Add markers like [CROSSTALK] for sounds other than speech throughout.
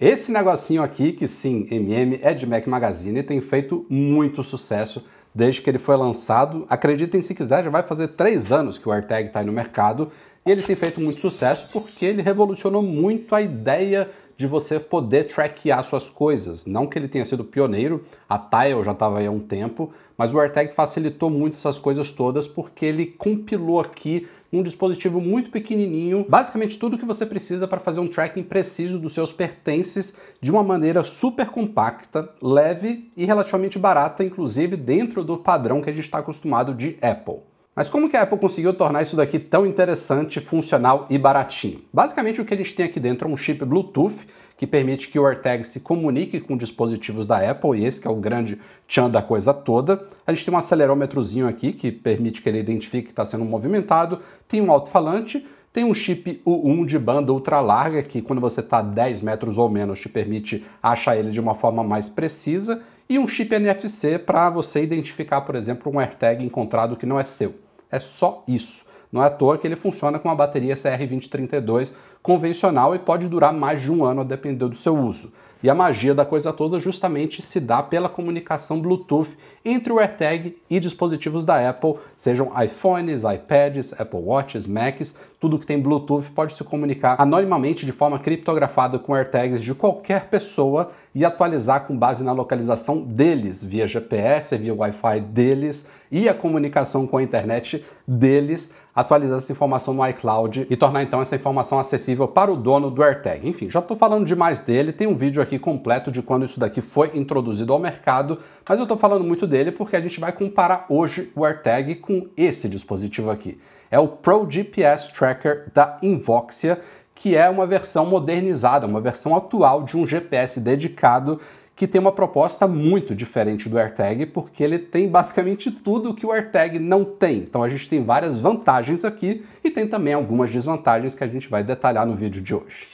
Esse negocinho aqui, que sim, MM é de Mac Magazine, tem feito muito sucesso desde que ele foi lançado. Acreditem se quiser, já vai fazer três anos que o AirTag está aí no mercado e ele tem feito muito sucesso porque ele revolucionou muito a ideia de você poder trackear suas coisas. Não que ele tenha sido pioneiro, a Tile já estava aí há um tempo, mas o AirTag facilitou muito essas coisas todas porque ele compilou aqui um dispositivo muito pequenininho, basicamente tudo que você precisa para fazer um tracking preciso dos seus pertences de uma maneira super compacta, leve e relativamente barata, inclusive dentro do padrão que a gente está acostumado de Apple. Mas como que a Apple conseguiu tornar isso daqui tão interessante, funcional e baratinho? Basicamente o que a gente tem aqui dentro é um chip Bluetooth que permite que o AirTag se comunique com dispositivos da Apple, e esse é o grande tchan da coisa toda. A gente tem um acelerômetrozinho aqui que permite que ele identifique que está sendo movimentado, tem um alto-falante, tem um chip U1 de banda ultra larga, que quando você está 10 metros ou menos te permite achar ele de uma forma mais precisa, e um chip NFC para você identificar, por exemplo, um AirTag encontrado que não é seu. É só isso. Não é à toa que ele funciona com uma bateria CR2032 convencional e pode durar mais de um ano a depender do seu uso. E a magia da coisa toda justamente se dá pela comunicação Bluetooth entre o AirTag e dispositivos da Apple, sejam iPhones, iPads, Apple Watches, Macs, tudo que tem Bluetooth pode se comunicar anonimamente de forma criptografada com AirTags de qualquer pessoa e atualizar com base na localização deles, via GPS, via Wi-Fi deles e a comunicação com a internet deles, atualizar essa informação no iCloud e tornar então essa informação acessível para o dono do AirTag. Enfim, já estou falando demais dele, tem um vídeo aqui completo de quando isso daqui foi introduzido ao mercado, mas eu estou falando muito dele porque a gente vai comparar hoje o AirTag com esse dispositivo aqui. É o Pro GPS Tracker da Invoxia, que é uma versão modernizada, uma versão atual de um GPS dedicado que tem uma proposta muito diferente do AirTag, porque ele tem basicamente tudo que o AirTag não tem. Então a gente tem várias vantagens aqui e tem também algumas desvantagens que a gente vai detalhar no vídeo de hoje.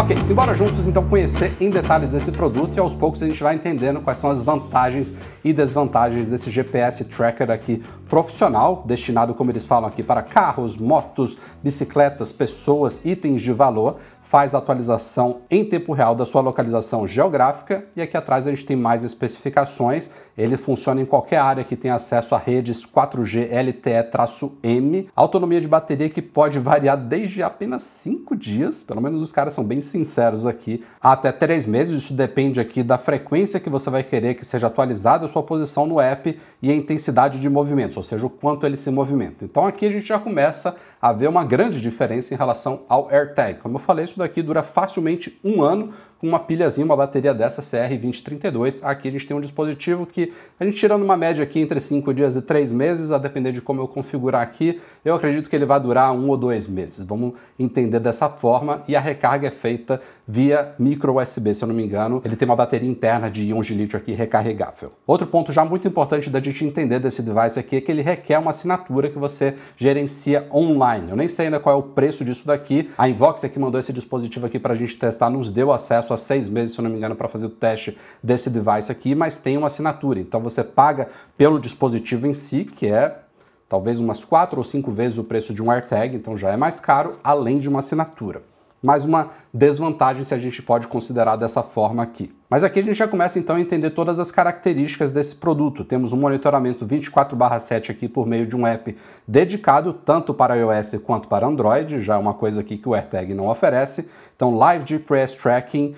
Ok, simbora juntos então conhecer em detalhes esse produto e aos poucos a gente vai entendendo quais são as vantagens e desvantagens desse GPS tracker aqui profissional, destinado, como eles falam aqui, para carros, motos, bicicletas, pessoas, itens de valor, faz a atualização em tempo real da sua localização geográfica e aqui atrás a gente tem mais especificações. Ele funciona em qualquer área que tem acesso a redes 4G LTE-M. Autonomia de bateria que pode variar desde apenas 5 dias, pelo menos os caras são bem sinceros aqui, até 3 meses. Isso depende aqui da frequência que você vai querer que seja atualizada a sua posição no app e a intensidade de movimentos, ou seja, o quanto ele se movimenta. Então aqui a gente já começa haver uma grande diferença em relação ao AirTag. Como eu falei, isso daqui dura facilmente um ano, com uma pilhazinha, uma bateria dessa CR2032. Aqui a gente tem um dispositivo que a gente tirando uma média aqui entre 5 dias e 3 meses, a depender de como eu configurar aqui, eu acredito que ele vai durar um ou dois meses. Vamos entender dessa forma e a recarga é feita via micro USB, se eu não me engano. Ele tem uma bateria interna de íons de lítio aqui recarregável. Outro ponto já muito importante da gente entender desse device aqui é que ele requer uma assinatura que você gerencia online. Eu nem sei ainda qual é o preço disso daqui. A Invox é que mandou esse dispositivo aqui para a gente testar, nos deu acesso só seis meses, se eu não me engano, para fazer o teste desse device aqui, mas tem uma assinatura. Então você paga pelo dispositivo em si, que é talvez umas quatro ou cinco vezes o preço de um AirTag, então já é mais caro, além de uma assinatura mais uma desvantagem se a gente pode considerar dessa forma aqui. Mas aqui a gente já começa então a entender todas as características desse produto. Temos um monitoramento 24/7 aqui por meio de um app dedicado tanto para iOS quanto para Android, já é uma coisa aqui que o AirTag não oferece. Então, Live GPS Tracking,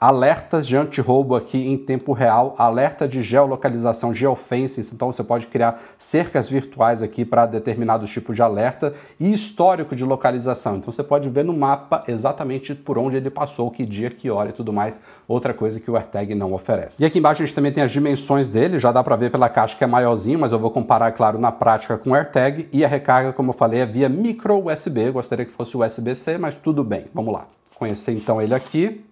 alertas de anti-roubo aqui em tempo real, alerta de geolocalização, geofencing, então você pode criar cercas virtuais aqui para determinados tipos de alerta e histórico de localização. Então você pode ver no mapa exatamente por onde ele passou, que dia, que hora e tudo mais, outra coisa que o AirTag não oferece. E aqui embaixo a gente também tem as dimensões dele, já dá para ver pela caixa que é maiorzinho, mas eu vou comparar, claro, na prática com o AirTag e a recarga, como eu falei, é via micro USB, eu gostaria que fosse USB-C, mas tudo bem, vamos lá. Conhecer então ele aqui.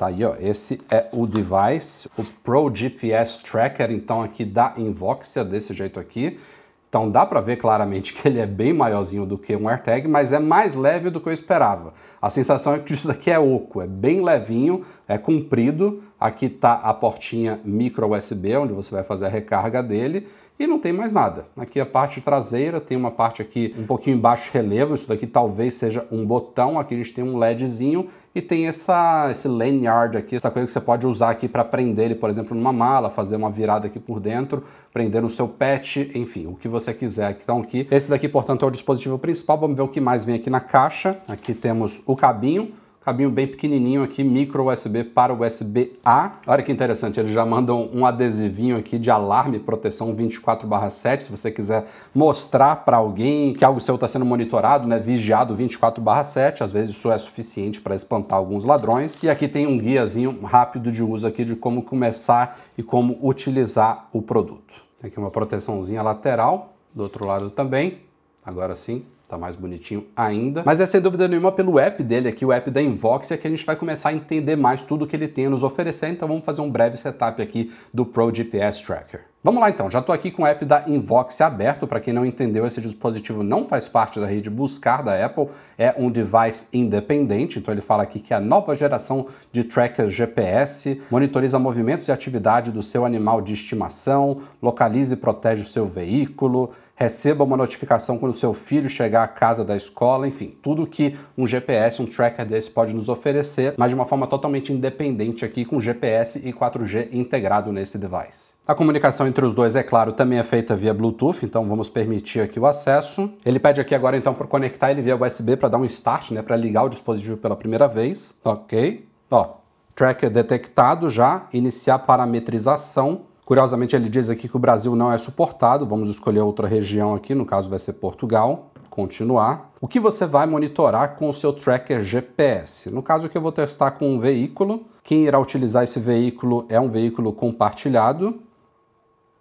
Tá aí, ó. Esse é o device, o Pro GPS Tracker, então aqui da Invoxia, desse jeito aqui. Então dá para ver claramente que ele é bem maiorzinho do que um AirTag, mas é mais leve do que eu esperava. A sensação é que isso daqui é oco, é bem levinho, é comprido. Aqui está a portinha micro USB, onde você vai fazer a recarga dele. E não tem mais nada. Aqui a parte traseira, tem uma parte aqui um pouquinho em baixo relevo. Isso daqui talvez seja um botão. Aqui a gente tem um LEDzinho e tem essa, esse lanyard aqui, essa coisa que você pode usar aqui para prender ele, por exemplo, numa mala, fazer uma virada aqui por dentro, prender no seu pet, enfim, o que você quiser. Então aqui, esse daqui, portanto, é o dispositivo principal. Vamos ver o que mais vem aqui na caixa. Aqui temos o cabinho, cabinho bem pequenininho aqui, micro USB para USB-A. Olha que interessante, eles já mandam um adesivinho aqui de alarme, proteção 24/7, se você quiser mostrar para alguém que algo seu está sendo monitorado, né, vigiado 24/7, às vezes isso é suficiente para espantar alguns ladrões. E aqui tem um guiazinho rápido de uso aqui de como começar e como utilizar o produto. Tem aqui uma proteçãozinha lateral, do outro lado também. Agora sim, tá mais bonitinho ainda. Mas é sem dúvida nenhuma pelo app dele aqui, o app da Invoxia, é que a gente vai começar a entender mais tudo que ele tem a nos oferecer. Então vamos fazer um breve setup aqui do Pro GPS Tracker. Vamos lá então, já estou aqui com o app da Invox aberto, para quem não entendeu, esse dispositivo não faz parte da rede Buscar da Apple, é um device independente, então ele fala aqui que é a nova geração de trackers GPS, monitoriza movimentos e atividade do seu animal de estimação, localiza e protege o seu veículo, receba uma notificação quando seu filho chegar à casa da escola, enfim, tudo que um GPS, um tracker desse pode nos oferecer, mas de uma forma totalmente independente aqui com GPS e 4G integrado nesse device. A comunicação entre os dois, é claro, também é feita via Bluetooth, então vamos permitir aqui o acesso. Ele pede aqui agora então por conectar ele via USB para dar um start, né, para ligar o dispositivo pela primeira vez. OK? Ó, tracker detectado já, iniciar parametrização Curiosamente, ele diz aqui que o Brasil não é suportado, vamos escolher outra região aqui, no caso vai ser Portugal, continuar. O que você vai monitorar com o seu tracker GPS? No caso que eu vou testar com um veículo, quem irá utilizar esse veículo é um veículo compartilhado,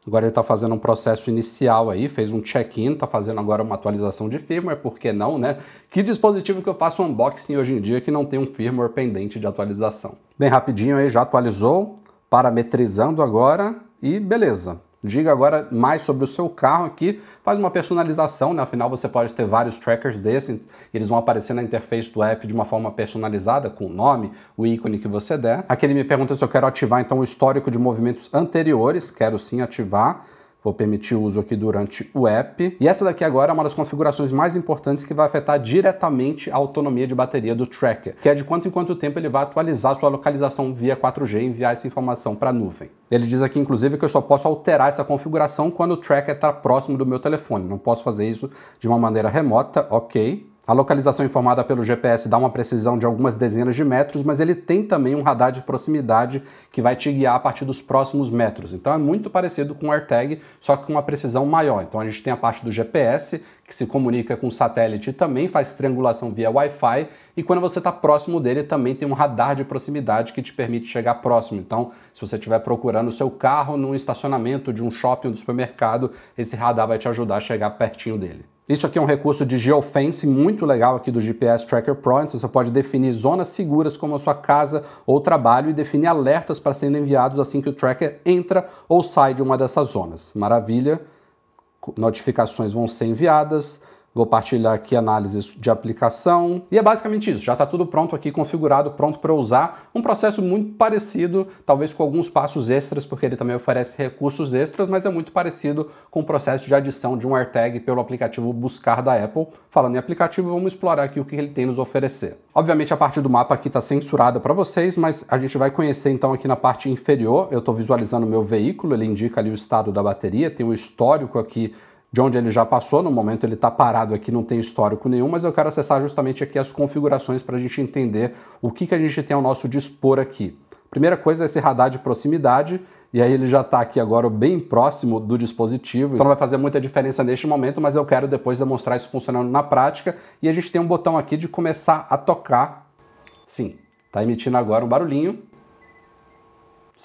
Agora ele está fazendo um processo inicial aí, fez um check-in, está fazendo agora uma atualização de firmware, por que não, né? Que dispositivo que eu faço um unboxing hoje em dia que não tem um firmware pendente de atualização? Bem rapidinho aí, já atualizou, parametrizando agora, e beleza. Diga agora mais sobre o seu carro aqui, faz uma personalização, né? afinal você pode ter vários trackers desses, eles vão aparecer na interface do app de uma forma personalizada, com o nome, o ícone que você der. Aqui ele me pergunta se eu quero ativar então o histórico de movimentos anteriores, quero sim ativar. Vou permitir o uso aqui durante o app. E essa daqui agora é uma das configurações mais importantes que vai afetar diretamente a autonomia de bateria do tracker, que é de quanto em quanto tempo ele vai atualizar sua localização via 4G e enviar essa informação para a nuvem. Ele diz aqui, inclusive, que eu só posso alterar essa configuração quando o tracker está próximo do meu telefone. Não posso fazer isso de uma maneira remota, ok. A localização informada pelo GPS dá uma precisão de algumas dezenas de metros, mas ele tem também um radar de proximidade que vai te guiar a partir dos próximos metros. Então é muito parecido com o AirTag, só que com uma precisão maior. Então a gente tem a parte do GPS, que se comunica com o satélite e também faz triangulação via Wi-Fi, e quando você está próximo dele também tem um radar de proximidade que te permite chegar próximo. Então, se você estiver procurando o seu carro num estacionamento de um shopping ou um do supermercado, esse radar vai te ajudar a chegar pertinho dele. Isso aqui é um recurso de geofence muito legal aqui do GPS Tracker Pro, então você pode definir zonas seguras como a sua casa ou trabalho e definir alertas para serem enviados assim que o tracker entra ou sai de uma dessas zonas. Maravilha! Notificações vão ser enviadas, Vou partilhar aqui análises de aplicação. E é basicamente isso. Já está tudo pronto aqui, configurado, pronto para usar. Um processo muito parecido, talvez com alguns passos extras, porque ele também oferece recursos extras, mas é muito parecido com o processo de adição de um AirTag pelo aplicativo Buscar da Apple. Falando em aplicativo, vamos explorar aqui o que ele tem nos oferecer. Obviamente a parte do mapa aqui está censurada para vocês, mas a gente vai conhecer então aqui na parte inferior. Eu estou visualizando o meu veículo, ele indica ali o estado da bateria, tem o histórico aqui de onde ele já passou. No momento ele está parado aqui, não tem histórico nenhum, mas eu quero acessar justamente aqui as configurações para a gente entender o que, que a gente tem ao nosso dispor aqui. Primeira coisa é esse radar de proximidade, e aí ele já está aqui agora bem próximo do dispositivo, então não vai fazer muita diferença neste momento, mas eu quero depois demonstrar isso funcionando na prática. E a gente tem um botão aqui de começar a tocar. Sim, está emitindo agora um barulhinho,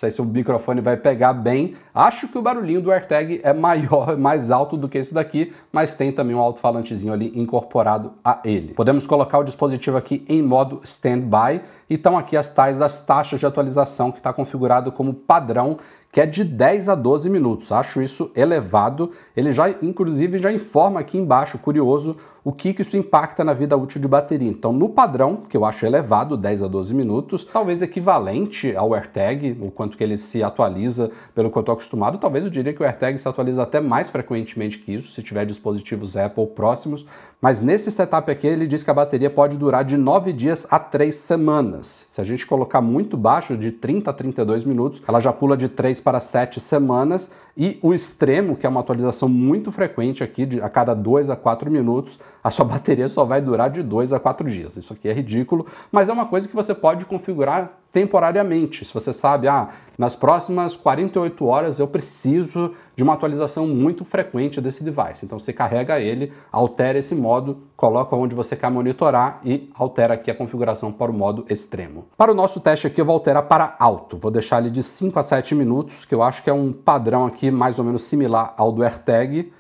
sei se o microfone vai pegar bem. Acho que o barulhinho do AirTag é maior, [LAUGHS] mais alto do que esse daqui, mas tem também um alto-falantezinho ali incorporado a ele. Podemos colocar o dispositivo aqui em modo standby e estão aqui as tais das taxas de atualização que está configurado como padrão que é de 10 a 12 minutos. Acho isso elevado. Ele já, inclusive, já informa aqui embaixo, curioso, o que, que isso impacta na vida útil de bateria. Então, no padrão, que eu acho elevado, 10 a 12 minutos, talvez equivalente ao AirTag, o quanto que ele se atualiza, pelo que eu estou acostumado, talvez eu diria que o AirTag se atualiza até mais frequentemente que isso, se tiver dispositivos Apple próximos. Mas nesse setup aqui, ele diz que a bateria pode durar de 9 dias a 3 semanas. Se a gente colocar muito baixo, de 30 a 32 minutos, ela já pula de 3 para sete semanas e o extremo, que é uma atualização muito frequente aqui, de, a cada dois a quatro minutos, a sua [LAUGHS] bateria só vai durar de 2 a 4 dias. Isso aqui é ridículo, mas é uma coisa que você pode configurar temporariamente. Se você sabe, ah, nas próximas 48 horas eu preciso de uma atualização muito frequente desse device. Então você carrega ele, altera esse modo, coloca onde você quer monitorar e altera aqui a configuração para o modo extremo. Para o nosso teste aqui eu vou alterar para alto. Vou deixar ele de 5 a 7 minutos, que eu acho que é um padrão aqui mais ou menos similar ao do AirTag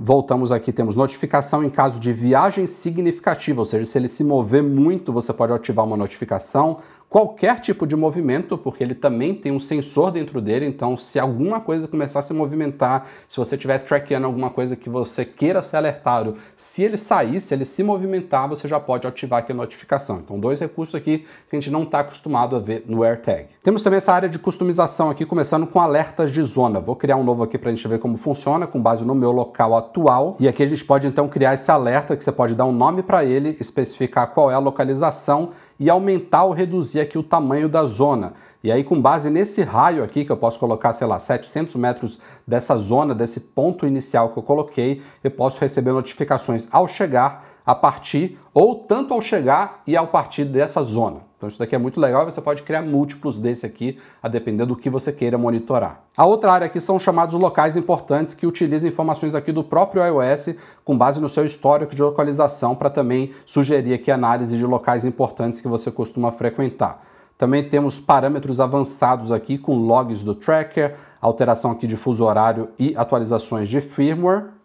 Voltamos aqui, temos notificação em caso de viagem significativa, ou seja, se ele se mover muito, você pode ativar uma notificação qualquer tipo de movimento, porque ele também tem um sensor dentro dele, então se alguma coisa começar a se movimentar, se você estiver trackando alguma coisa que você queira ser alertado, se ele sair, se ele se movimentar, você já pode ativar aqui a notificação. Então dois recursos aqui que a gente não está acostumado a ver no AirTag. Temos também essa área de customização aqui, começando com alertas de zona. Vou criar um novo aqui para a gente ver como funciona, com base no meu local atual. E aqui a gente pode então criar esse alerta que você pode dar um nome para ele, especificar qual é a localização e aumentar ou reduzir aqui o tamanho da zona. E aí, com base nesse raio aqui, que eu posso colocar, sei lá, 700 metros dessa zona, desse ponto inicial que eu coloquei, eu posso receber notificações ao chegar a partir ou tanto ao chegar e ao partir dessa zona. Então isso daqui é muito legal e você pode criar múltiplos desse aqui, a depender do que você queira monitorar. A outra área aqui são chamados locais importantes que utilizam informações aqui do próprio iOS com base no seu histórico de localização para também sugerir aqui análise de locais importantes que você costuma frequentar. Também temos parâmetros avançados aqui com logs do tracker, alteração aqui de fuso horário e atualizações de firmware.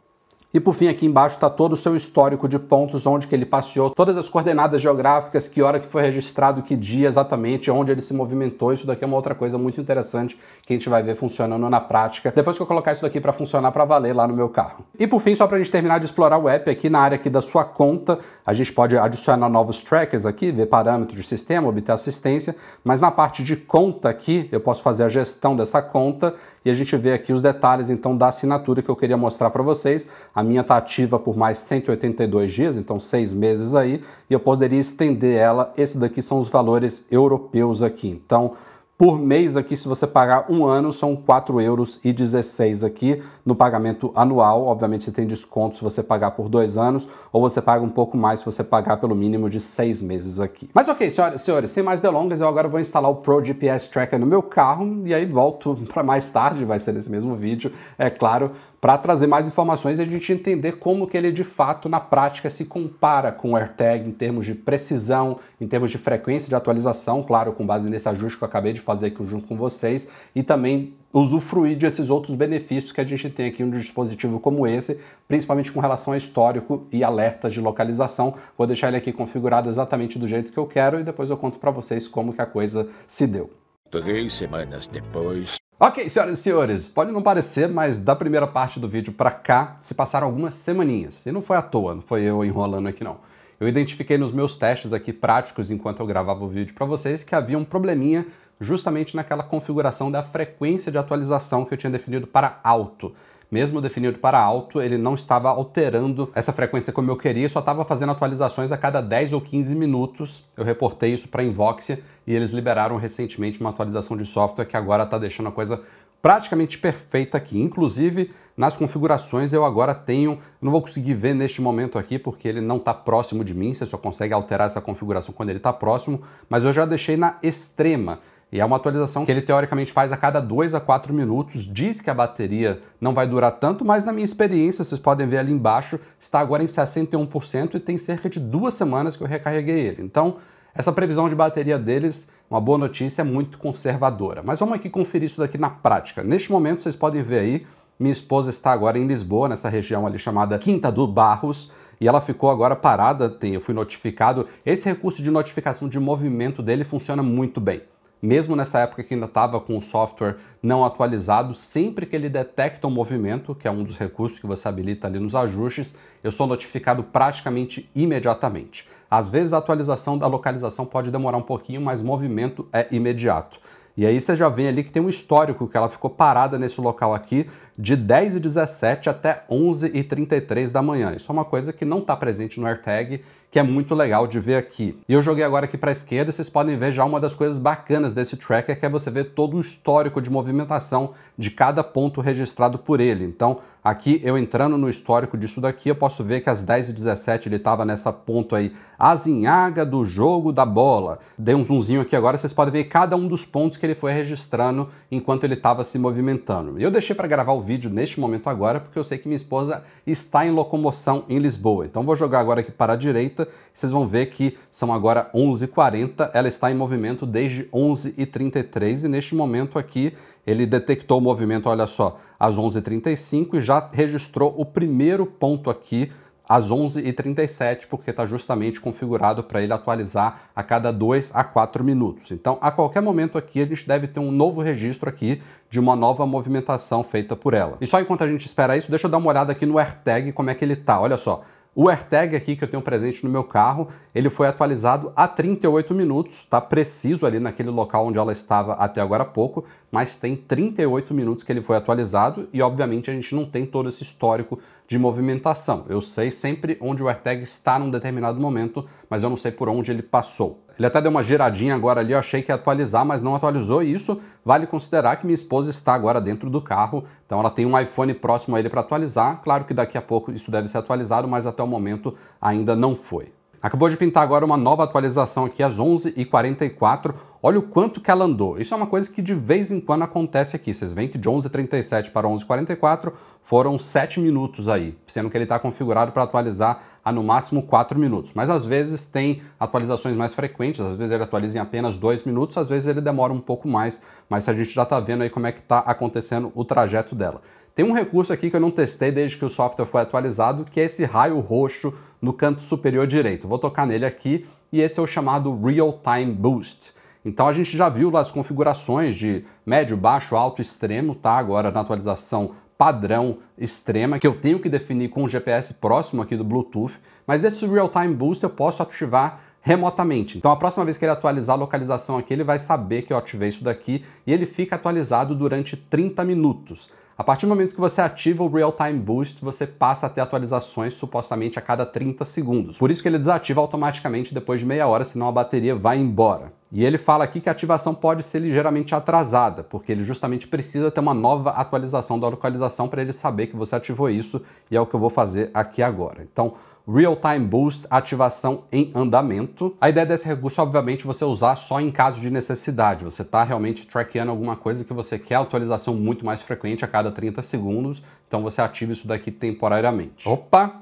E por fim, aqui embaixo está todo o seu histórico de pontos, onde que ele passeou, todas as coordenadas geográficas, que hora que foi registrado, que dia exatamente, onde ele se movimentou. Isso daqui é uma outra coisa muito interessante que a gente vai ver funcionando na prática, depois que eu colocar isso daqui para funcionar para valer lá no meu carro. E por fim, só para a gente terminar de explorar o app, aqui na área aqui da sua conta, a gente pode adicionar novos trackers aqui, ver parâmetros de sistema, obter assistência, mas na parte de conta aqui, eu posso fazer a gestão dessa conta e a gente vê aqui os detalhes então da assinatura que eu queria mostrar para vocês. A minha está ativa por mais 182 dias, então seis meses aí, e eu poderia estender ela. Esse daqui são os valores europeus aqui. Então, por mês aqui, se você pagar um ano, são 4,16 euros aqui no pagamento anual. Obviamente, você tem desconto se você pagar por dois anos, ou você paga um pouco mais se você pagar pelo mínimo de seis meses aqui. Mas ok, senhoras e senhores, sem mais delongas, eu agora vou instalar o Pro GPS Tracker no meu carro, e aí volto [LAUGHS] para mais tarde, vai ser nesse mesmo vídeo, é claro, para trazer mais informações e a gente entender como que ele de fato na prática se compara com o AirTag em termos de precisão, em termos de frequência de atualização, claro, com base nesse ajuste que eu acabei de fazer aqui junto com vocês e também usufruir desses outros benefícios que a gente tem aqui em um dispositivo como esse, principalmente com relação a histórico e alertas de localização. Vou deixar ele aqui configurado exatamente do jeito que eu quero e depois eu conto para vocês como que a coisa se deu. Três semanas depois. Ok, senhoras e senhores, pode não parecer, mas da primeira parte do vídeo para cá se passaram algumas semaninhas. E não foi à toa, não foi eu enrolando aqui não. Eu identifiquei nos meus testes aqui práticos enquanto eu gravava o vídeo para vocês que havia um probleminha justamente naquela configuração da frequência de atualização que eu tinha definido para alto mesmo definido para alto, ele não estava alterando essa frequência como eu queria, só estava fazendo atualizações a cada 10 ou 15 minutos. Eu reportei isso para a Invoxia e eles liberaram recentemente uma atualização de software que agora está deixando a coisa praticamente perfeita aqui. Inclusive, nas configurações eu agora tenho, não vou conseguir ver neste momento aqui porque ele não está próximo de mim, você só consegue alterar essa configuração quando ele está próximo, mas eu já deixei na extrema. E é uma atualização que ele teoricamente faz a cada 2 a 4 minutos. Diz que a bateria não vai durar tanto, mas na minha experiência, vocês podem ver ali embaixo, está agora em 61% e tem cerca de duas semanas que eu recarreguei ele. Então, essa previsão de bateria deles, uma boa notícia, é muito conservadora. Mas vamos aqui conferir isso daqui na prática. Neste momento, vocês podem ver aí, minha esposa está agora em Lisboa, nessa região ali chamada Quinta do Barros, e ela ficou agora parada, eu fui notificado. Esse recurso de notificação de movimento dele funciona muito bem mesmo nessa época que ainda estava com o software não atualizado, sempre que ele detecta um movimento, que é um dos recursos que você habilita ali nos ajustes, eu sou notificado praticamente imediatamente. Às vezes a atualização da localização pode demorar um pouquinho, mas movimento é imediato. E aí você já vê ali que tem um histórico que ela ficou parada nesse local aqui, de 10 e 17 até 11 e 33 da manhã. Isso é uma coisa que não está presente no AirTag, que é muito legal de ver aqui. E eu joguei agora aqui para a esquerda e vocês podem ver já uma das coisas bacanas desse tracker, que é você ver todo o histórico de movimentação de cada ponto registrado por ele. Então, aqui eu entrando no histórico disso daqui, eu posso ver que às 10 e 17 ele estava nessa ponto aí, azinhaga do jogo da bola. Dei um zoomzinho aqui agora, vocês podem ver cada um dos pontos que ele foi registrando enquanto ele estava se movimentando. Eu deixei para gravar o vídeo neste momento agora, porque eu sei que minha esposa está em locomoção em Lisboa. Então vou jogar agora aqui para a direita, vocês vão ver que são agora 11h40, ela está em movimento desde 11h33 e neste momento aqui ele detectou o movimento, olha só, às 11h35 e já registrou o primeiro ponto aqui às 11h37, porque está justamente configurado para ele atualizar a cada 2 a 4 minutos. Então, a qualquer momento aqui, a gente deve ter um novo registro aqui de uma nova movimentação feita por ela. E só enquanto a gente espera isso, deixa eu dar uma olhada aqui no AirTag, como é que ele tá. Olha só, o AirTag aqui que eu tenho presente no meu carro, ele foi atualizado há 38 minutos, tá preciso ali naquele local onde ela estava até agora há pouco, mas tem 38 minutos que ele foi atualizado e obviamente a gente não tem todo esse histórico de movimentação. Eu sei sempre onde o AirTag está num determinado momento, mas eu não sei por onde ele passou. Ele até deu uma giradinha agora ali, eu achei que ia atualizar, mas não atualizou. E isso vale considerar que minha esposa está agora dentro do carro, então ela tem um iPhone próximo a ele para atualizar. Claro que daqui a pouco isso deve ser atualizado, mas até o momento ainda não foi. Acabou de pintar agora uma nova atualização aqui às 11h44. Olha o quanto que ela andou. Isso é uma coisa que de vez em quando acontece aqui. Vocês veem que de 11h37 para 11h44 foram 7 minutos aí, sendo que ele está configurado para atualizar a no máximo 4 minutos. Mas às vezes tem atualizações mais frequentes, às vezes ele atualiza em apenas 2 minutos, às vezes ele demora um pouco mais, mas a gente já está vendo aí como é que está acontecendo o trajeto dela. Tem um recurso aqui que eu não testei desde que o software foi atualizado, que é esse raio roxo no canto superior direito. Vou tocar nele aqui e esse é o chamado Real Time Boost. Então a gente já viu lá as configurações de médio, baixo, alto, extremo, tá? Agora na atualização padrão extrema que eu tenho que definir com o GPS próximo aqui do Bluetooth, mas esse Real Time Boost eu posso ativar remotamente. Então a próxima vez que ele atualizar a localização aqui, ele vai saber que eu ativei isso daqui e ele fica atualizado durante 30 minutos. A partir do momento que você ativa o Real Time Boost, você passa a ter atualizações supostamente a cada 30 segundos. Por isso que ele desativa automaticamente depois de meia hora, senão a bateria vai embora. E ele fala aqui que a ativação pode ser ligeiramente atrasada, porque ele justamente precisa ter uma nova atualização da localização para ele saber que você ativou isso e é o que eu vou fazer aqui agora. Então, Real Time Boost, ativação em andamento. A ideia desse recurso, obviamente, você usar só em caso de necessidade. Você está realmente trackeando alguma coisa que você quer atualização muito mais frequente a cada 30 segundos, então você ativa isso daqui temporariamente. Opa!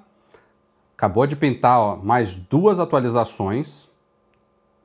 Acabou de pintar ó, mais duas atualizações,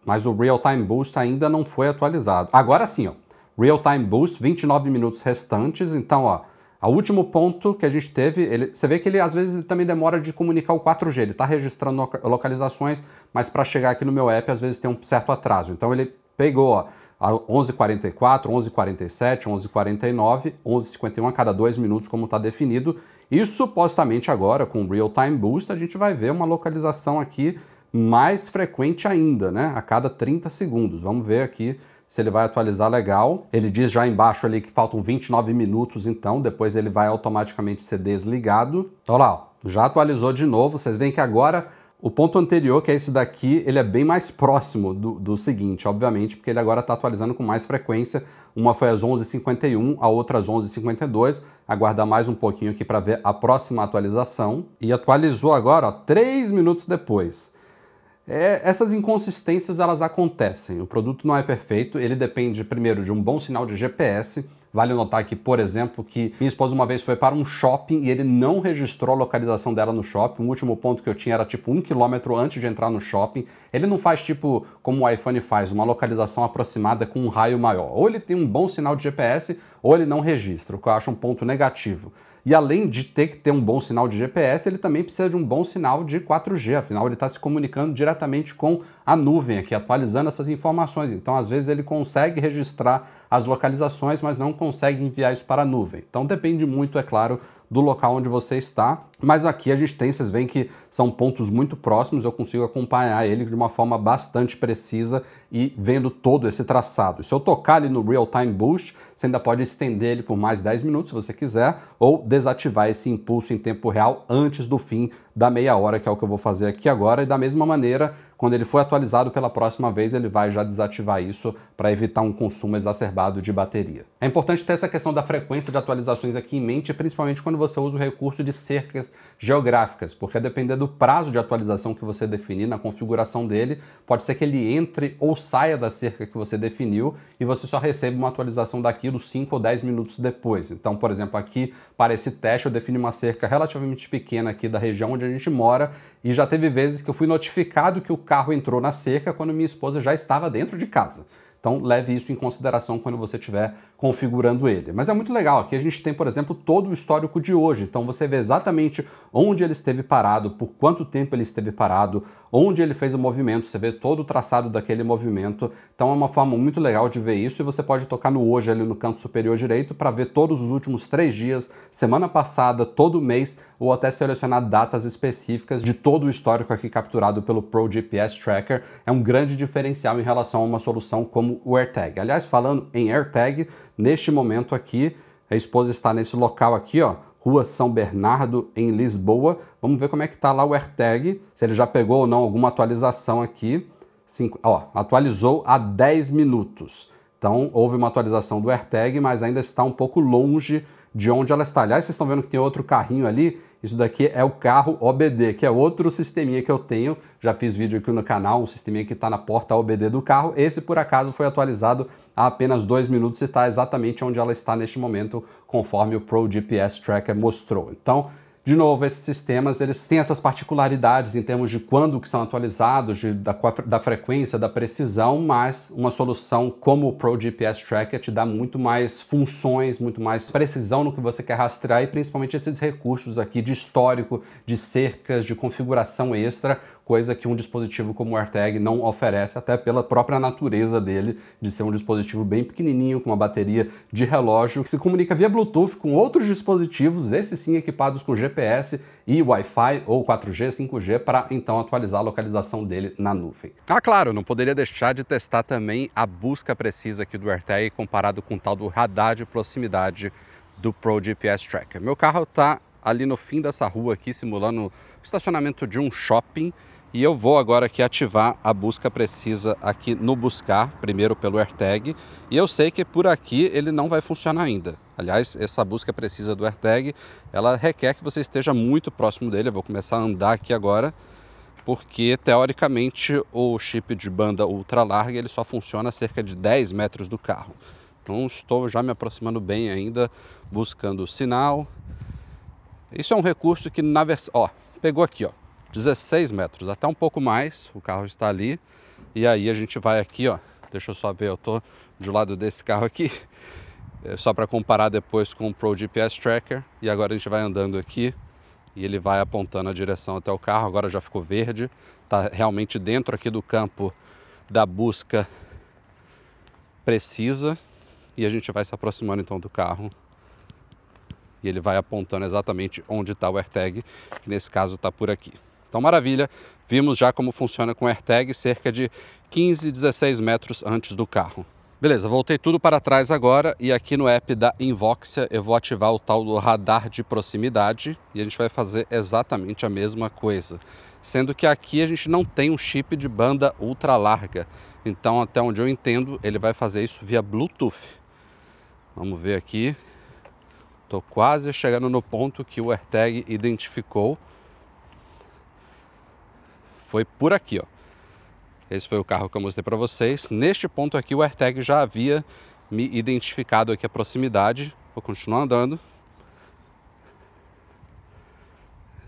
mas o Real Time Boost ainda não foi atualizado. Agora sim, ó, Real Time Boost, 29 minutos restantes, então ó, o último ponto que a gente teve, ele, você vê que ele às vezes ele também demora de comunicar o 4G, ele está registrando localizações, mas para chegar aqui no meu app às vezes tem um certo atraso. Então ele pegou ó, 11h44, 11h47, 11h49, 11h51 a cada dois minutos, como está definido. E supostamente agora, com o Real Time Boost, a gente vai ver uma localização aqui mais frequente ainda, né? A cada 30 segundos. Vamos ver aqui se ele vai atualizar legal. Ele diz já embaixo ali que faltam 29 minutos, então depois ele vai automaticamente ser desligado. Olha lá, já atualizou de novo. Vocês veem que agora o ponto anterior, que é esse daqui, ele é bem mais próximo do, do seguinte, obviamente, porque ele agora está atualizando com mais frequência. Uma foi às 11h51, a outra às 11h52. Aguardar mais um pouquinho aqui para ver a próxima atualização. E atualizou agora, ó, 3 minutos depois. É, essas inconsistências elas acontecem. O produto não é perfeito, ele depende primeiro de um bom sinal de GPS. Vale notar que, por exemplo, que minha esposa uma vez foi para um shopping e ele não registrou a localização dela no shopping. O último ponto que eu tinha era tipo um quilômetro antes de entrar no shopping. Ele não faz tipo como o iPhone faz, uma localização aproximada com um raio maior. Ou ele tem um bom sinal de GPS ou ele não registra, o que eu acho um ponto negativo. E além de ter que ter um bom sinal de GPS, ele também precisa de um bom sinal de 4G, afinal ele está se comunicando diretamente com a nuvem aqui, atualizando essas informações. Então, às vezes, ele consegue registrar as localizações, mas não consegue enviar isso para a nuvem. Então, depende muito, é claro, do local onde você está. Mas aqui a gente tem, vocês veem que são pontos muito próximos, eu consigo acompanhar ele de uma forma bastante precisa e vendo todo esse traçado. Se eu tocar ali no Real Time Boost, você ainda pode estender ele por mais 10 minutos se você quiser, ou desativar esse impulso em tempo real antes do fim da meia hora, que é o que eu vou fazer aqui agora. E da mesma maneira, quando ele for atualizado pela próxima vez, ele vai já desativar isso para evitar um consumo exacerbado de bateria. É importante ter essa questão da frequência de atualizações aqui em mente, principalmente quando você usa o recurso de cercas geográficas, porque a depender do prazo de atualização que você definir na configuração dele, pode ser que ele entre ou saia da cerca que você definiu e você só recebe uma atualização daquilo 5 ou 10 minutos depois. Então, por exemplo, aqui para esse teste eu defini uma cerca relativamente pequena aqui da região onde a gente mora e já teve vezes que eu fui notificado que o carro entrou na cerca quando minha esposa já estava dentro de casa. Então leve isso em consideração quando você estiver configurando ele. Mas é muito legal, aqui a gente tem, por exemplo, todo o histórico de hoje. Então você vê exatamente onde ele esteve parado, por quanto tempo ele esteve parado, onde ele fez o movimento, você vê todo o traçado daquele movimento. Então é uma forma muito legal de ver isso e você pode tocar no hoje ali no canto superior direito para ver todos os últimos três dias, semana passada, todo mês ou até selecionar datas específicas de todo o histórico aqui capturado pelo Pro GPS Tracker. É um grande diferencial em relação a uma solução como o AirTag. Aliás, falando em AirTag, neste momento aqui, a esposa está nesse local aqui, ó, Rua São Bernardo, em Lisboa. Vamos ver como é que está lá o AirTag, se ele já pegou ou não alguma atualização aqui. Cinco, ó, atualizou há 10 minutos. Então, houve uma atualização do AirTag, mas ainda está um pouco longe de onde ela está. Aliás, vocês estão vendo que tem outro carrinho ali isso daqui é o carro OBD, que é outro sisteminha que eu tenho. Já fiz vídeo aqui no canal, um sisteminha que está na porta OBD do carro. Esse, por acaso, foi atualizado há apenas dois minutos e está exatamente onde ela está neste momento, conforme o Pro GPS Tracker mostrou. Então, de novo, esses sistemas eles têm essas particularidades em termos de quando que são atualizados, de, da, da frequência, da precisão, mas uma solução como o Pro GPS Tracker te dá muito mais funções, muito mais precisão no que você quer rastrear e principalmente esses recursos aqui de histórico, de cercas, de configuração extra, coisa que um dispositivo como o AirTag não oferece, até pela própria natureza dele, de ser um dispositivo bem pequenininho, com uma bateria de relógio, que se comunica via Bluetooth com outros dispositivos, esses sim equipados com GPS GPS e Wi-Fi ou 4G, 5G para então atualizar a localização dele na nuvem. Ah, claro, não poderia deixar de testar também a busca precisa aqui do AirTag comparado com o tal do radar de proximidade do Pro GPS Tracker. Meu carro está ali no fim dessa rua aqui, simulando o estacionamento de um shopping, e eu vou agora aqui ativar a busca precisa aqui no buscar, primeiro pelo AirTag. E eu sei que por aqui ele não vai funcionar ainda. Aliás, essa busca precisa do AirTag, ela requer que você esteja muito próximo dele. Eu vou começar a andar aqui agora, porque teoricamente o chip de banda ultra larga ele só funciona a cerca de 10 metros do carro. Então estou já me aproximando bem ainda, buscando o sinal. Isso é um recurso que na versão... Ó, pegou aqui, ó. 16 metros, até um pouco mais. O carro está ali. E aí a gente vai aqui, ó. Deixa eu só ver, eu tô do lado desse carro aqui. [LAUGHS] É só para comparar depois com o Pro GPS Tracker. E agora a gente vai andando aqui e ele vai apontando a direção até o carro. Agora já ficou verde. Tá realmente dentro aqui do campo da busca precisa. E a gente vai se aproximando então do carro e ele vai apontando exatamente onde está o AirTag, que nesse caso está por aqui. Então, maravilha, vimos já como funciona com AirTag cerca de 15, 16 metros antes do carro. Beleza, voltei tudo para trás agora e aqui no app da Invoxia eu vou ativar o tal do radar de proximidade e a gente vai fazer exatamente a mesma coisa. Sendo que aqui a gente não tem um chip de banda ultra larga, então até onde eu entendo ele vai fazer isso via Bluetooth. Vamos ver aqui, estou quase chegando no ponto que o AirTag identificou foi por aqui, ó. Esse foi o carro que eu mostrei para vocês. Neste ponto aqui, o AirTag já havia me identificado aqui a proximidade. Vou continuar andando.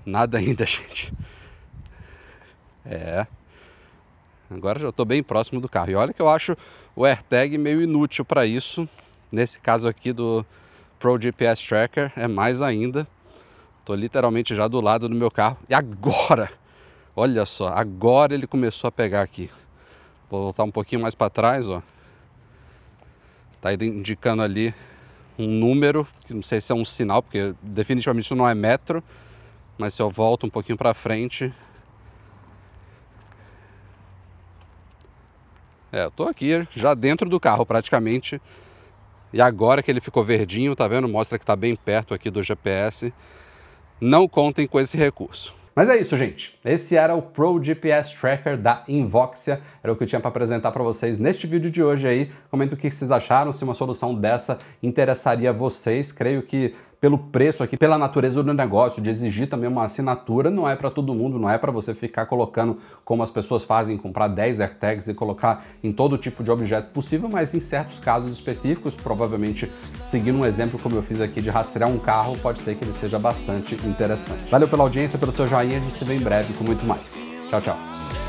Nada [LAUGHS] ainda, gente. É. Agora já estou bem próximo do carro. E olha que eu acho o AirTag meio inútil para isso. Nesse caso aqui do Pro GPS Tracker, é mais ainda. Estou literalmente já do lado do meu carro. E agora... Olha só, agora ele começou a pegar aqui. Vou voltar um pouquinho mais para trás, ó. Tá indicando ali um número, que não sei se é um sinal, porque definitivamente isso não é metro, mas se eu volto um pouquinho para frente. É, eu tô aqui já dentro do carro praticamente. E agora que ele ficou verdinho, tá vendo? Mostra que tá bem perto aqui do GPS. Não contem com esse recurso. Mas é isso, gente. Esse era o Pro GPS Tracker da Invoxia. Era o que eu tinha para apresentar para vocês neste vídeo de hoje aí. Comenta o que vocês acharam, se uma solução dessa interessaria vocês. Creio que pelo preço aqui, pela natureza do negócio, de exigir também uma assinatura, não é para todo mundo, não é para você ficar colocando como as pessoas fazem, comprar 10 AirTags e colocar em todo tipo de objeto possível, mas em certos casos específicos, provavelmente seguindo um exemplo como eu fiz aqui de rastrear um carro, pode ser que ele seja bastante interessante. Valeu pela audiência, pelo seu joinha, a gente se vê em breve com muito mais. Tchau, tchau.